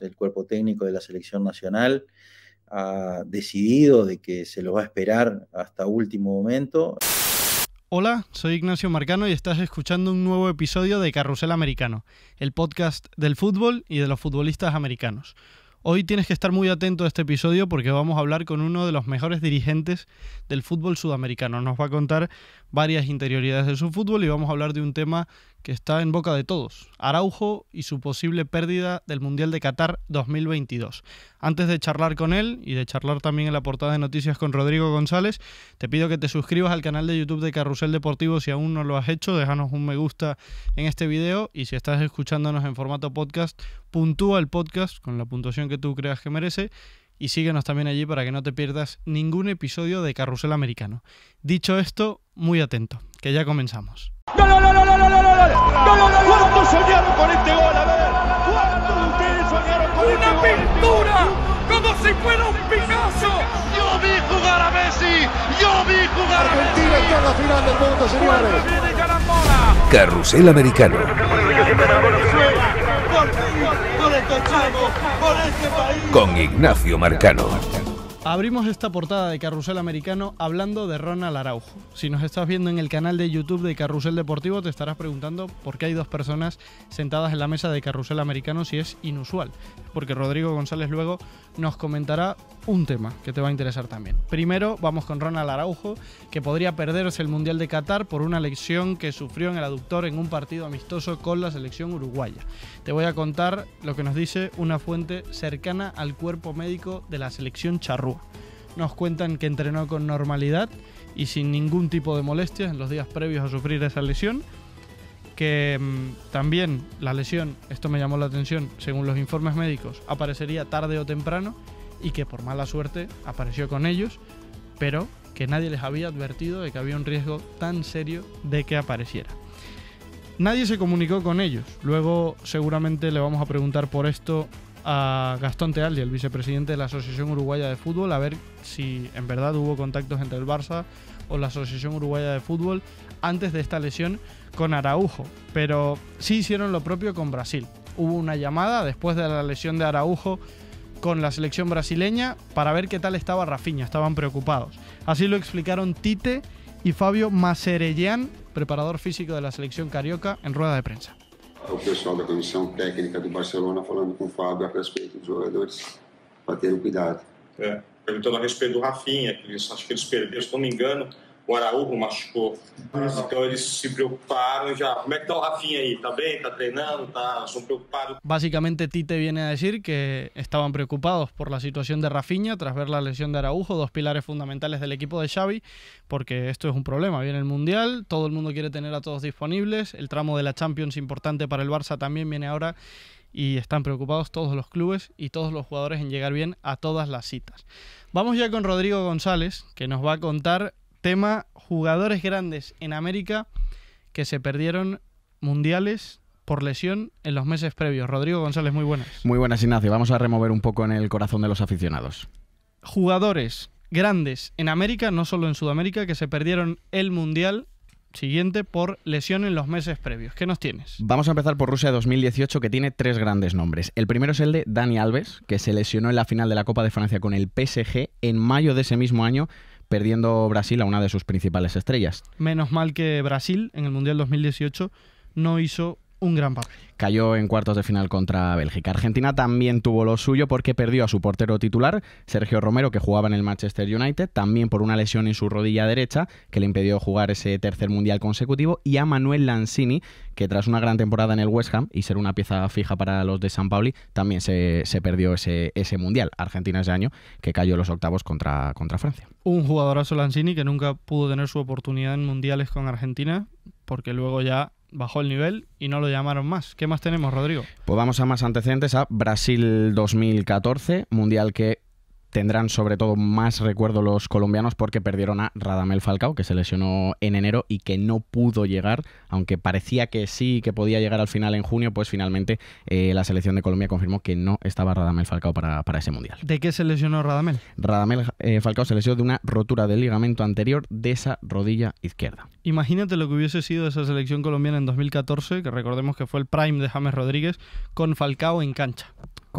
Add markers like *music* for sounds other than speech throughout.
el cuerpo técnico de la selección nacional ha decidido de que se lo va a esperar hasta último momento. Hola, soy Ignacio Marcano y estás escuchando un nuevo episodio de Carrusel Americano, el podcast del fútbol y de los futbolistas americanos. Hoy tienes que estar muy atento a este episodio porque vamos a hablar con uno de los mejores dirigentes del fútbol sudamericano. Nos va a contar varias interioridades de su fútbol y vamos a hablar de un tema que está en boca de todos, Araujo y su posible pérdida del Mundial de Qatar 2022. Antes de charlar con él y de charlar también en la portada de noticias con Rodrigo González, te pido que te suscribas al canal de YouTube de Carrusel Deportivo si aún no lo has hecho, déjanos un me gusta en este video y si estás escuchándonos en formato podcast, puntúa el podcast con la puntuación que tú creas que merece y síguenos también allí para que no te pierdas ningún episodio de Carrusel Americano. Dicho esto, muy atento, que ya comenzamos. ¡No, gol! ¿Cuántos soñaron con este gol? A ver, ¿cuántos de ustedes soñaron con este gol? ¡Una pintura! ¡Como si fuera un Picasso! ¡Yo vi jugar a Messi! ¡Yo vi jugar a Messi! Argentina está en la final del mundo, señores. Carrusel Americano. Este este con Ignacio Marcano. Abrimos esta portada de Carrusel Americano hablando de Ronald Araujo. Si nos estás viendo en el canal de YouTube de Carrusel Deportivo, te estarás preguntando por qué hay dos personas sentadas en la mesa de Carrusel Americano si es inusual. Porque Rodrigo González luego nos comentará un tema que te va a interesar también. Primero vamos con Ronald Araujo, que podría perderse el Mundial de Qatar por una lesión que sufrió en el aductor en un partido amistoso con la selección uruguaya. Te voy a contar lo que nos dice una fuente cercana al cuerpo médico de la selección charrúa. Nos cuentan que entrenó con normalidad y sin ningún tipo de molestias en los días previos a sufrir esa lesión. Que mm, también la lesión, esto me llamó la atención, según los informes médicos, aparecería tarde o temprano y que por mala suerte apareció con ellos, pero que nadie les había advertido de que había un riesgo tan serio de que apareciera. Nadie se comunicó con ellos. Luego seguramente le vamos a preguntar por esto a Gastón Tealdi, el vicepresidente de la Asociación Uruguaya de Fútbol, a ver si en verdad hubo contactos entre el Barça o la Asociación Uruguaya de Fútbol antes de esta lesión con Araujo. Pero sí hicieron lo propio con Brasil. Hubo una llamada después de la lesión de Araujo con la selección brasileña para ver qué tal estaba Rafinha, estaban preocupados. Así lo explicaron Tite y Fabio Macerellán preparador físico de la selección carioca, en rueda de prensa. O pessoal da comissão técnica do Barcelona falando com o Fábio a respeito dos jogadores para terem cuidado. É, perguntando a respeito do Rafinha, que eles, acho que eles perderam, se não me engano, E o Araújo machucou. se Rafinha Básicamente Tite viene a decir que estaban preocupados por la situación de Rafinha tras ver la lesión de Araujo, dos pilares fundamentales del equipo de Xavi, porque esto es un problema. Viene el Mundial, todo el mundo quiere tener a todos disponibles, el tramo de la Champions importante para el Barça también viene ahora y están preocupados todos los clubes y todos los jugadores en llegar bien a todas las citas. Vamos ya con Rodrigo González, que nos va a contar Tema jugadores grandes en América que se perdieron mundiales por lesión en los meses previos. Rodrigo González, muy buenas. Muy buenas, Ignacio. Vamos a remover un poco en el corazón de los aficionados. Jugadores grandes en América, no solo en Sudamérica, que se perdieron el mundial siguiente por lesión en los meses previos. ¿Qué nos tienes? Vamos a empezar por Rusia 2018, que tiene tres grandes nombres. El primero es el de Dani Alves, que se lesionó en la final de la Copa de Francia con el PSG en mayo de ese mismo año perdiendo Brasil a una de sus principales estrellas. Menos mal que Brasil en el Mundial 2018 no hizo un gran papel. Cayó en cuartos de final contra Bélgica. Argentina también tuvo lo suyo porque perdió a su portero titular, Sergio Romero, que jugaba en el Manchester United, también por una lesión en su rodilla derecha que le impidió jugar ese tercer mundial consecutivo, y a Manuel Lanzini, que tras una gran temporada en el West Ham y ser una pieza fija para los de San Pauli, también se, perdió ese, ese mundial. Argentina ese año que cayó en los octavos contra, contra Francia. Un jugadorazo Lanzini que nunca pudo tener su oportunidad en mundiales con Argentina, porque luego ya bajó el nivel y no lo llamaron más. ¿Qué más tenemos, Rodrigo? Pues vamos a más antecedentes, a Brasil 2014, mundial que tendrán sobre todo más recuerdo los colombianos porque perdieron a Radamel Falcao, que se lesionó en enero y que no pudo llegar aunque parecía que sí, que podía llegar al final en junio, pues finalmente eh, la selección de Colombia confirmó que no estaba Radamel Falcao para, ese mundial. ¿De qué se lesionó Radamel? Radamel eh, Falcao se lesionó de una rotura del ligamento anterior de esa rodilla izquierda. Imagínate lo que hubiese sido esa selección colombiana en 2014, que recordemos que fue el prime de James Rodríguez, con Falcao en cancha.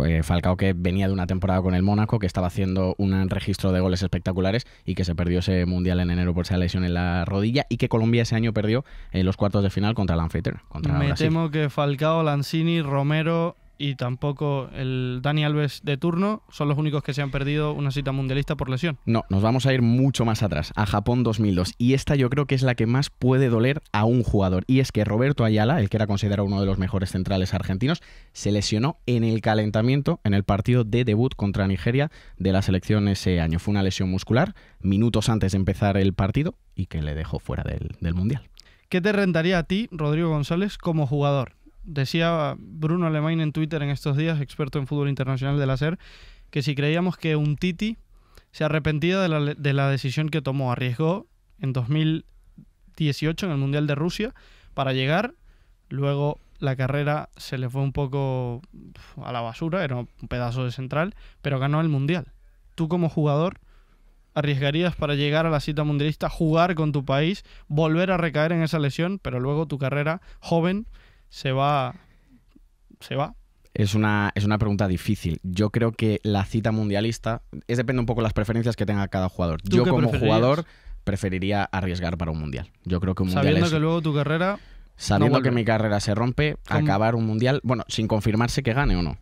Eh, Falcao que venía de una temporada con el Mónaco, que estaba haciendo un registro de goles espectaculares y que se perdió ese mundial en enero por esa lesión en la rodilla y que Colombia ese año perdió en los cuartos de final contra el Me temo que Falcao, Lanzini, Romero y tampoco el Dani Alves de turno son los únicos que se han perdido una cita mundialista por lesión. No, nos vamos a ir mucho más atrás, a Japón 2002. Y esta yo creo que es la que más puede doler a un jugador. Y es que Roberto Ayala, el que era considerado uno de los mejores centrales argentinos, se lesionó en el calentamiento en el partido de debut contra Nigeria de la selección ese año. Fue una lesión muscular minutos antes de empezar el partido y que le dejó fuera del Mundial. ¿Qué te rentaría a ti, Rodrigo González, como jugador? Decía Bruno Alemán en Twitter en estos días, experto en fútbol internacional de la SER, que si creíamos que un Titi se arrepentía de la decisión que tomó, arriesgó en 2018 en el Mundial de Rusia para llegar, luego la carrera se le fue un poco a la basura, era un pedazo de central, pero ganó el Mundial. Tú como jugador, arriesgarías para llegar a la cita mundialista, jugar con tu país, volver a recaer en esa lesión, pero luego tu carrera joven se va. se va. Es una, es una pregunta difícil. Yo creo que la cita mundialista es depende un poco de las preferencias que tenga cada jugador. Yo como jugador preferiría arriesgar para un mundial. Yo creo que un mundial Sabiendo que luego tu carrera Sabiendo que mi carrera se rompe, acabar un mundial, bueno, sin confirmarse que gane o no.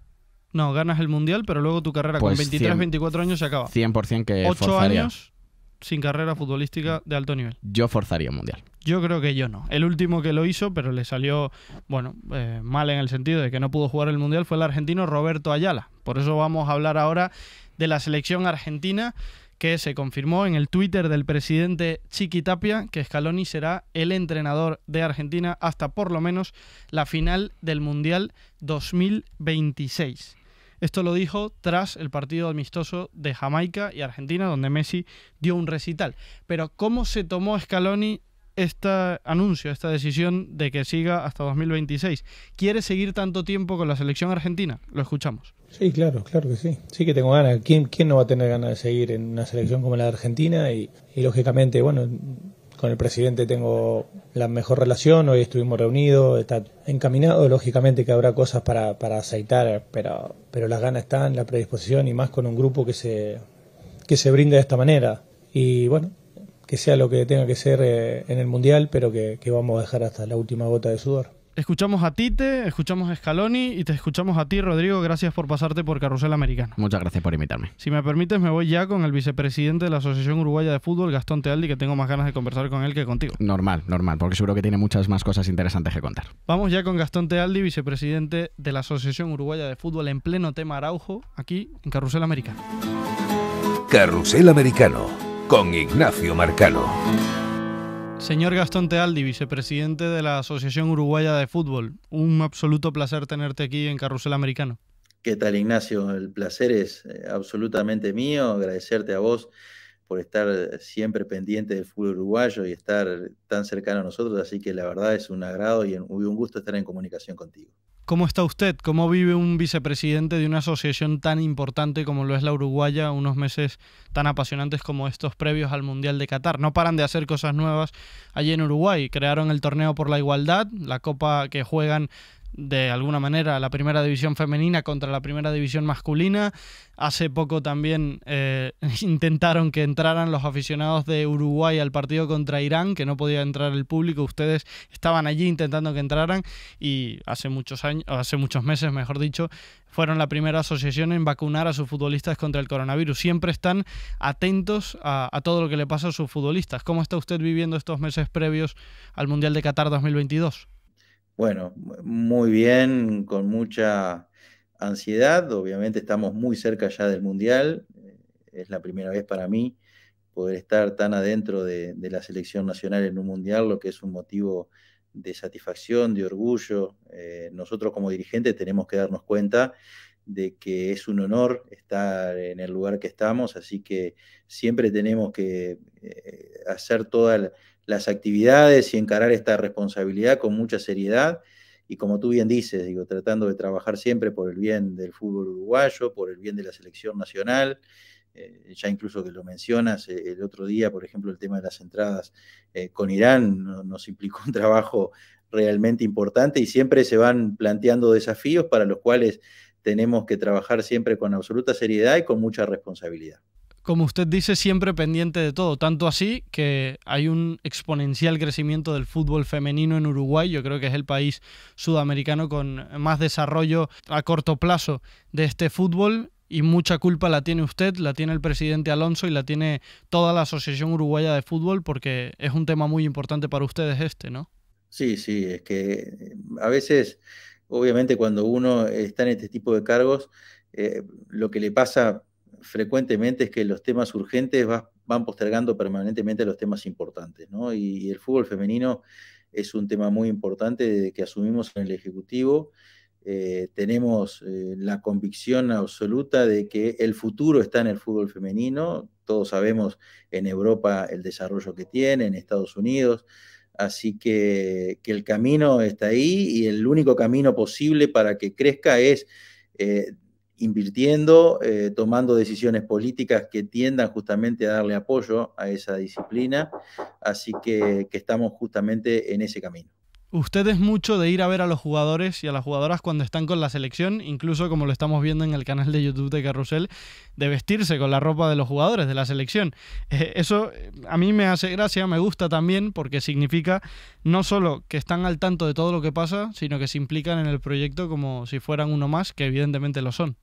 No, ganas el mundial, pero luego tu carrera con 23, pues 24 años se acaba. 100% que 8 años sin carrera futbolística de alto nivel. Yo forzaría un mundial. Yo creo que yo no. El último que lo hizo, pero le salió, bueno, eh, mal en el sentido de que no pudo jugar el mundial, fue el argentino Roberto Ayala. Por eso vamos a hablar ahora de la selección argentina que se confirmó en el Twitter del presidente Chiqui Tapia que Scaloni será el entrenador de Argentina hasta por lo menos la final del Mundial 2026. Esto lo dijo tras el partido amistoso de Jamaica y Argentina, donde Messi dio un recital. Pero ¿cómo se tomó Scaloni este anuncio, esta decisión de que siga hasta 2026? ¿Quiere seguir tanto tiempo con la selección argentina? Lo escuchamos. Sí, claro, claro que sí. Sí que tengo ganas. ¿Quién, quién no va a tener ganas de seguir en una selección como la de Argentina? y lógicamente, bueno, con el presidente tengo la mejor relación, hoy estuvimos reunidos, está encaminado, lógicamente que habrá cosas para, para aceitar, pero, pero las ganas están, la predisposición y más con un grupo que se, que se brinda de esta manera. Y bueno, que sea lo que tenga que ser eh, en el Mundial, pero que, que vamos a dejar hasta la última gota de sudor. Escuchamos a Tite, escuchamos a Scaloni y te escuchamos a ti, Rodrigo. Gracias por pasarte por Carrusel Americano. Muchas gracias por invitarme. Si me permites, me voy ya con el vicepresidente de la Asociación Uruguaya de Fútbol, Gastón Tealdi, que tengo más ganas de conversar con él que contigo. Normal, normal, porque seguro que tiene muchas más cosas interesantes que contar. Vamos ya con Gastón Tealdi, vicepresidente de la Asociación Uruguaya de Fútbol, en pleno tema Araujo, aquí en Carrusel Americano. Carrusel Americano, con Ignacio Marcano. Señor Gastón Tealdi, vicepresidente de la Asociación Uruguaya de Fútbol, un absoluto placer tenerte aquí en Carrusel Americano. ¿Qué tal, Ignacio? El placer es eh, absolutamente mío. Agradecerte a vos por estar siempre pendiente del fútbol uruguayo y estar tan cercano a nosotros. Así que la verdad es un agrado y un gusto estar en comunicación contigo. ¿Cómo está usted? ¿Cómo vive un vicepresidente de una asociación tan importante como lo es la Uruguaya, unos meses tan apasionantes como estos previos al Mundial de Qatar? No paran de hacer cosas nuevas allí en Uruguay. Crearon el torneo por la igualdad, la copa que juegan de alguna manera la primera división femenina contra la primera división masculina. Hace poco también eh, *laughs* intentaron que entraran los aficionados de Uruguay al partido contra Irán, que no podía entrar el público. Ustedes estaban allí intentando que entraran y hace muchos años, hace muchos meses, mejor dicho, fueron la primera asociación en vacunar a sus futbolistas contra el coronavirus. Siempre están atentos a, a todo lo que le pasa a sus futbolistas. ¿Cómo está usted viviendo estos meses previos al Mundial de Qatar 2022? Bueno, muy bien, con mucha ansiedad. Obviamente estamos muy cerca ya del Mundial. Eh, es la primera vez para mí poder estar tan adentro de, la selección nacional en un Mundial, lo que es un motivo de satisfacción, de orgullo. Eh, nosotros como dirigentes tenemos que darnos cuenta de que es un honor estar en el lugar que estamos, así que siempre tenemos que eh, hacer toda la las actividades y encarar esta responsabilidad con mucha seriedad y como tú bien dices, digo, tratando de trabajar siempre por el bien del fútbol uruguayo, por el bien de la selección nacional, eh, ya incluso que lo mencionas eh, el otro día, por ejemplo, el tema de las entradas eh, con Irán nos implicó un trabajo realmente importante y siempre se van planteando desafíos para los cuales tenemos que trabajar siempre con absoluta seriedad y con mucha responsabilidad como usted dice, siempre pendiente de todo. Tanto así que hay un exponencial crecimiento del fútbol femenino en Uruguay. Yo creo que es el país sudamericano con más desarrollo a corto plazo de este fútbol. Y mucha culpa la tiene usted, la tiene el presidente Alonso y la tiene toda la Asociación Uruguaya de Fútbol porque es un tema muy importante para ustedes este, ¿no? Sí, sí, es que eh, a veces, obviamente cuando uno está en este tipo de cargos, eh, lo que le pasa frecuentemente es que los temas urgentes van postergando permanentemente los temas importantes, ¿no? Y, el fútbol femenino es un tema muy importante que asumimos en el Ejecutivo. Eh, tenemos eh, la convicción absoluta de que el futuro está en el fútbol femenino. Todos sabemos en Europa el desarrollo que tiene, en Estados Unidos. Así que, que el camino está ahí y el único camino posible para que crezca es eh, invirtiendo, eh, tomando decisiones políticas que tiendan justamente a darle apoyo a esa disciplina. Así que, estamos justamente en ese camino. Ustedes mucho de ir a ver a los jugadores y a las jugadoras cuando están con la selección, incluso como lo estamos viendo en el canal de YouTube de Carrusel, de vestirse con la ropa de los jugadores de la selección. Eh, eso eh, a mí me hace gracia, me gusta también, porque significa no solo que están al tanto de todo lo que pasa, sino que se implican en el proyecto como si fueran uno más, que evidentemente lo son.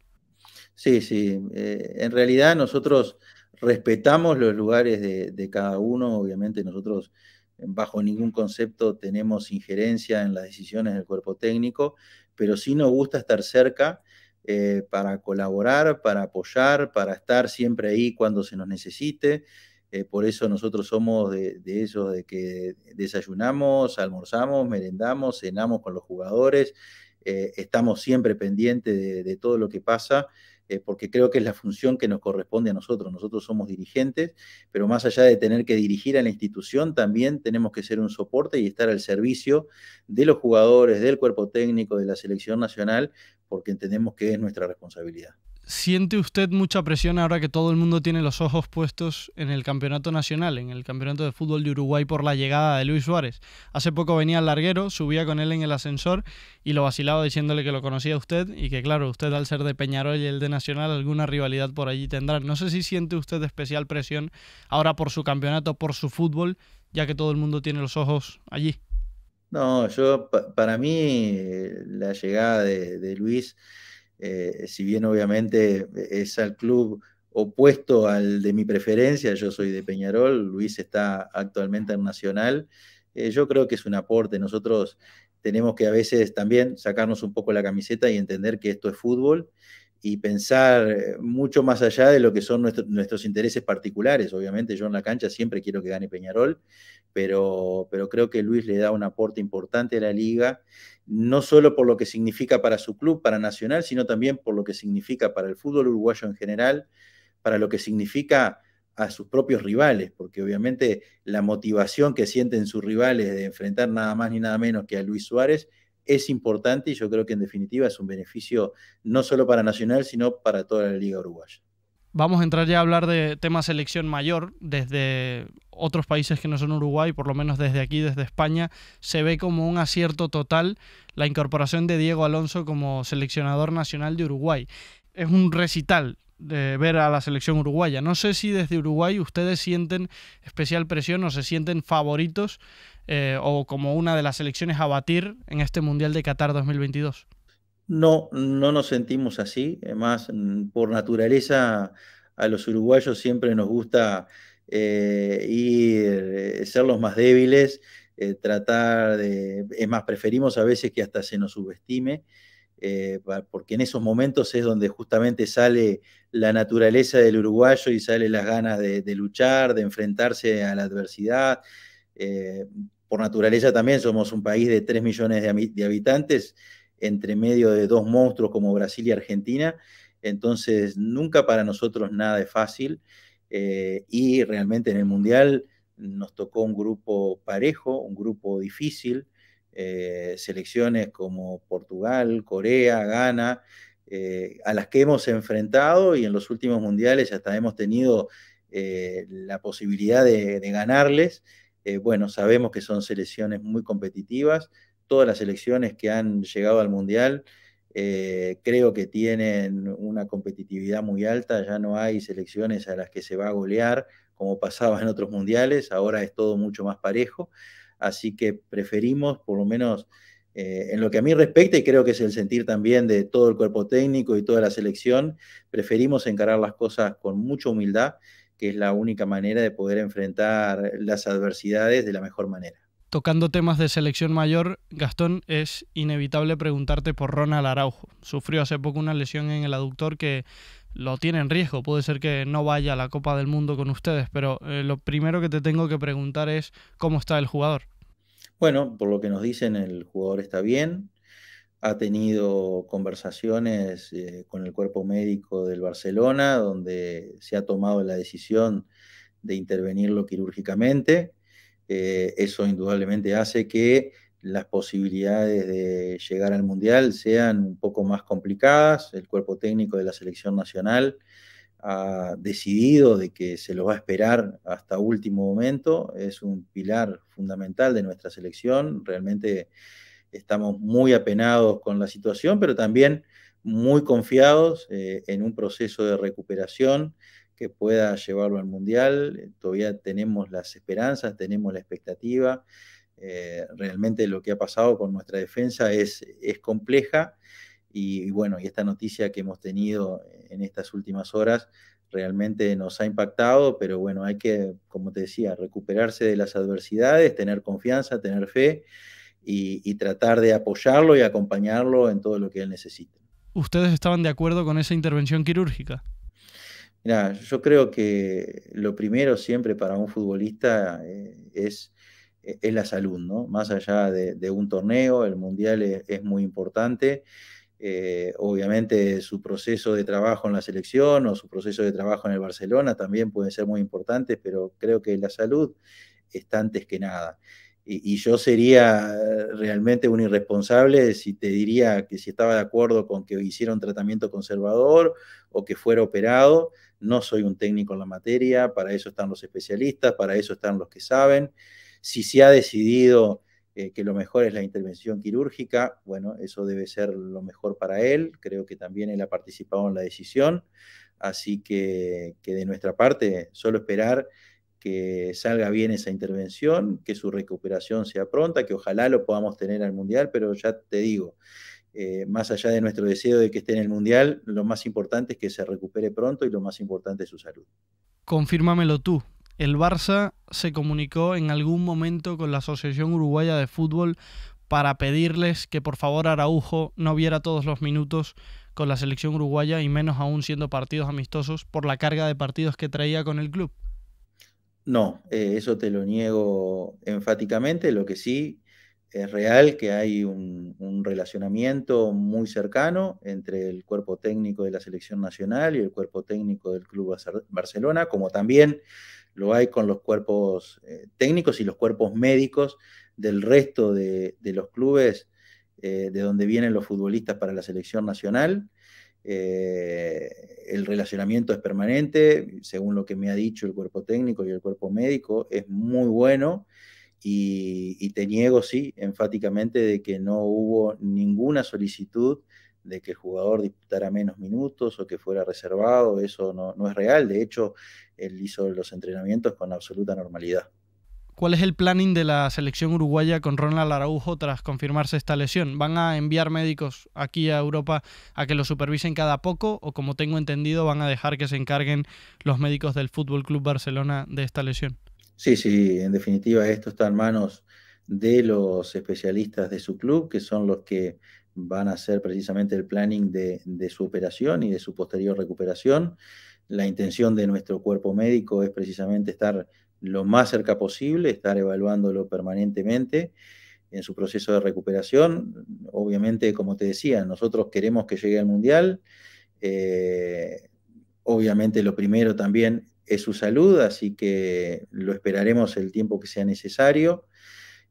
Sí, sí. Eh, en realidad nosotros respetamos los lugares de, cada uno. Obviamente nosotros eh, bajo ningún concepto tenemos injerencia en las decisiones del cuerpo técnico, pero sí nos gusta estar cerca eh, para colaborar, para apoyar, para estar siempre ahí cuando se nos necesite. por eso nosotros somos de, eso esos de que desayunamos, almorzamos, merendamos, cenamos con los jugadores, estamos siempre pendientes de todo lo que pasa. Eh, porque creo que es la función que nos corresponde a nosotros. Nosotros somos dirigentes, pero más allá de tener que dirigir a la institución, también tenemos que ser un soporte y estar al servicio de los jugadores, del cuerpo técnico, de la selección nacional, porque entendemos que es nuestra responsabilidad. ¿Siente usted mucha presión ahora que todo el mundo tiene los ojos puestos en el campeonato nacional, en el campeonato de fútbol de Uruguay por la llegada de Luis Suárez? Hace poco venía el larguero, subía con él en el ascensor y lo vacilaba diciéndole que lo conocía usted y que claro, usted al ser de Peñarol y el de Nacional alguna rivalidad por allí tendrá. No sé si siente usted especial presión ahora por su campeonato, por su fútbol, ya que todo el mundo tiene los ojos allí. No, yo para mí eh, la llegada de Luis eh, si bien obviamente eh, es al club opuesto al de mi preferencia, yo soy de Peñarol, Luis está actualmente en Nacional, eh, yo creo que es un aporte. Nosotros tenemos que a veces también sacarnos un poco la camiseta y entender que esto es fútbol y pensar eh, mucho más allá de lo que son nuestros intereses particulares. Obviamente yo en la cancha siempre quiero que gane Peñarol, pero, pero creo que Luis le da un aporte importante a la liga, no solo por lo que significa para su club, para Nacional, sino también por lo que significa para el fútbol uruguayo en general, para lo que significa a sus propios rivales, porque obviamente la motivación que sienten sus rivales de enfrentar nada más ni nada menos que a Luis Suárez es importante y yo creo que en definitiva es un beneficio no solo para Nacional, sino para toda la Liga Uruguaya. Vamos a entrar ya a hablar de tema selección mayor. Desde otros países que no son Uruguay, por lo menos desde aquí, desde España, se ve como un acierto total la incorporación de Diego Alonso como seleccionador nacional de Uruguay. Es un recital de ver a la selección uruguaya. No sé si desde Uruguay ustedes sienten especial presión o se sienten favoritos eh, o como una de las elecciones a batir en este Mundial de Qatar 2022? No, no nos sentimos así. Más mm, por naturaleza, a los uruguayos siempre nos gusta eh, ir, eh, ser los más débiles, tratar de... Es más, preferimos a veces que hasta se nos subestime. porque en esos momentos es donde justamente sale la naturaleza del uruguayo y sale las ganas de, luchar, de enfrentarse a la adversidad por naturaleza también somos un país de 3 millones de, habitantes, entre medio de dos monstruos como Brasil y Argentina. Entonces, nunca para nosotros nada es fácil. Eh, y realmente en el Mundial nos tocó un grupo parejo, un grupo difícil. Eh, selecciones como Portugal, Corea, Ghana, eh, a las que hemos enfrentado y en los últimos mundiales hasta hemos tenido la posibilidad de ganarles. Eh, bueno, sabemos que son selecciones muy competitivas. Todas las selecciones que han llegado al Mundial eh, creo que tienen una competitividad muy alta. Ya no hay selecciones a las que se va a golear como pasaba en otros mundiales. Ahora es todo mucho más parejo. Así que preferimos, por lo menos eh, en lo que a mí respecta, y creo que es el sentir también de todo el cuerpo técnico y toda la selección, preferimos encarar las cosas con mucha humildad que es la única manera de poder enfrentar las adversidades de la mejor manera. Tocando temas de selección mayor, Gastón, es inevitable preguntarte por Ronald Araujo. Sufrió hace poco una lesión en el aductor que lo tiene en riesgo. Puede ser que no vaya a la Copa del Mundo con ustedes, pero eh, lo primero que te tengo que preguntar es cómo está el jugador. Bueno, por lo que nos dicen, el jugador está bien, ha tenido conversaciones eh, con el cuerpo médico del Barcelona, donde se ha tomado la decisión de intervenirlo quirúrgicamente. Eh, eso indudablemente hace que las posibilidades de llegar al Mundial sean un poco más complicadas. El cuerpo técnico de la selección nacional ha decidido de que se lo va a esperar hasta último momento. Es un pilar fundamental de nuestra selección. Realmente estamos muy apenados con la situación, pero también muy confiados eh, en un proceso de recuperación que pueda llevarlo al Mundial. Todavía tenemos las esperanzas, tenemos la expectativa. Eh, realmente lo que ha pasado con nuestra defensa es, compleja y, y, bueno, y esta noticia que hemos tenido en estas últimas horas realmente nos ha impactado, pero bueno, hay que, como te decía, recuperarse de las adversidades, tener confianza, tener fe y, tratar de apoyarlo y acompañarlo en todo lo que él necesite. ¿Ustedes estaban de acuerdo con esa intervención quirúrgica? Mira, yo creo que lo primero siempre para un futbolista eh, es, la salud, ¿no? Más allá de, un torneo, el mundial es, muy importante. Eh, obviamente su proceso de trabajo en la selección o su proceso de trabajo en el Barcelona también puede ser muy importante, pero creo que la salud está antes que nada. Y, yo sería eh, realmente un irresponsable si te diría que si estaba de acuerdo con que hiciera un tratamiento conservador o que fuera operado. No soy un técnico en la materia, para eso están los especialistas, para eso están los que saben. Si se ha decidido eh, que lo mejor es la intervención quirúrgica, bueno, eso debe ser lo mejor para él. Creo que también él ha participado en la decisión. Así que de nuestra parte, solo esperar que salga bien esa intervención, que su recuperación sea pronta, que ojalá lo podamos tener al Mundial, pero ya te digo, eh, más allá de nuestro deseo de que esté en el Mundial, lo más importante es que se recupere pronto y lo más importante es su salud. Confírmamelo tú. El Barça se comunicó en algún momento con la Asociación Uruguaya de Fútbol para pedirles que por favor Araujo no viera todos los minutos con la selección uruguaya y menos aún siendo partidos amistosos por la carga de partidos que traía con el club. No, eh, eso te lo niego enfáticamente. Lo que sí es real que hay un, relacionamiento muy cercano entre el cuerpo técnico de la selección nacional y el cuerpo técnico del Club Barcelona, como también lo hay con los cuerpos eh, técnicos y los cuerpos médicos del resto de, los clubes eh, de donde vienen los futbolistas para la selección nacional. Eh, el relacionamiento es permanente, según lo que me ha dicho el cuerpo técnico y el cuerpo médico, es muy bueno y, te niego, sí, enfáticamente, de que no hubo ninguna solicitud de que el jugador disputara menos minutos o que fuera reservado, eso no es real, de hecho, él hizo los entrenamientos con absoluta normalidad. ¿Cuál es el planning de la selección uruguaya con Ronald Araujo tras confirmarse esta lesión? ¿Van a enviar médicos aquí a Europa a que lo supervisen cada poco o como tengo entendido van a dejar que se encarguen los médicos del Fútbol Club Barcelona de esta lesión? Sí, sí, en definitiva esto está en manos de los especialistas de su club, que son los que van a hacer precisamente el planning de, de su operación y de su posterior recuperación. La intención de nuestro cuerpo médico es precisamente estar lo más cerca posible, estar evaluándolo permanentemente en su proceso de recuperación. Obviamente, como te decía, nosotros queremos que llegue al Mundial. Eh, obviamente lo primero también es su salud, así que lo esperaremos el tiempo que sea necesario.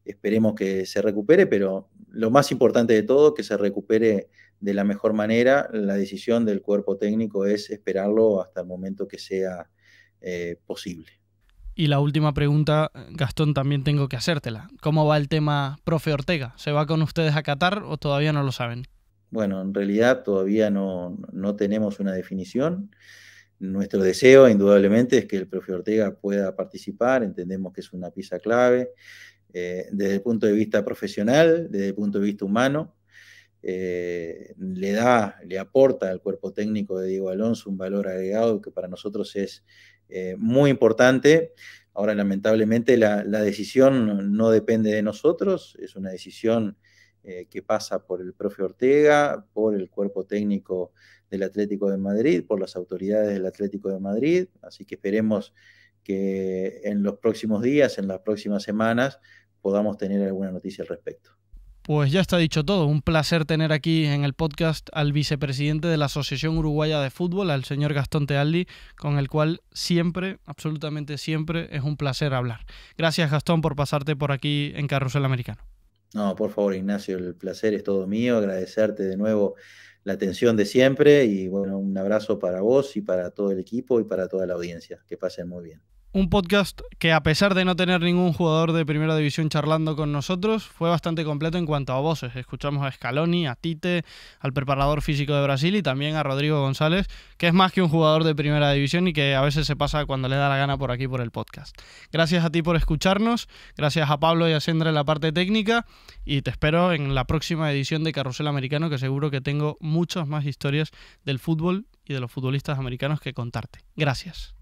Esperemos que se recupere, pero lo más importante de todo, que se recupere de la mejor manera. La decisión del cuerpo técnico es esperarlo hasta el momento que sea eh, posible. Y la última pregunta, Gastón, también tengo que hacértela. ¿Cómo va el tema profe Ortega? ¿Se va con ustedes a Qatar o todavía no lo saben? Bueno, en realidad todavía no, tenemos una definición. Nuestro deseo, indudablemente, es que el profe Ortega pueda participar. Entendemos que es una pieza clave eh, desde el punto de vista profesional, desde el punto de vista humano. Eh, le da, le aporta al cuerpo técnico de Diego Alonso un valor agregado que para nosotros es eh, muy importante. Ahora, lamentablemente, la, decisión no depende de nosotros, es una decisión eh, que pasa por el profe Ortega, por el cuerpo técnico del Atlético de Madrid, por las autoridades del Atlético de Madrid, así que esperemos que en los próximos días, en las próximas semanas, podamos tener alguna noticia al respecto. Pues ya está dicho todo. Un placer tener aquí en el podcast al vicepresidente de la Asociación Uruguaya de Fútbol, al señor Gastón Tealdi, con el cual siempre, absolutamente siempre, es un placer hablar. Gracias, Gastón, por pasarte por aquí en Carrusel Americano. No, por favor, Ignacio, el placer es todo mío. Agradecerte de nuevo la atención de siempre y bueno, un abrazo para vos y para todo el equipo y para toda la audiencia. Que pasen muy bien un podcast que a pesar de no tener ningún jugador de primera división charlando con nosotros, fue bastante completo en cuanto a voces. Escuchamos a Scaloni, a Tite, al preparador físico de Brasil y también a Rodrigo González, que es más que un jugador de primera división y que a veces se pasa cuando le da la gana por aquí por el podcast. Gracias a ti por escucharnos, gracias a Pablo y a Sendra en la parte técnica y te espero en la próxima edición de Carrusel Americano que seguro que tengo muchas más historias del fútbol y de los futbolistas americanos que contarte. Gracias.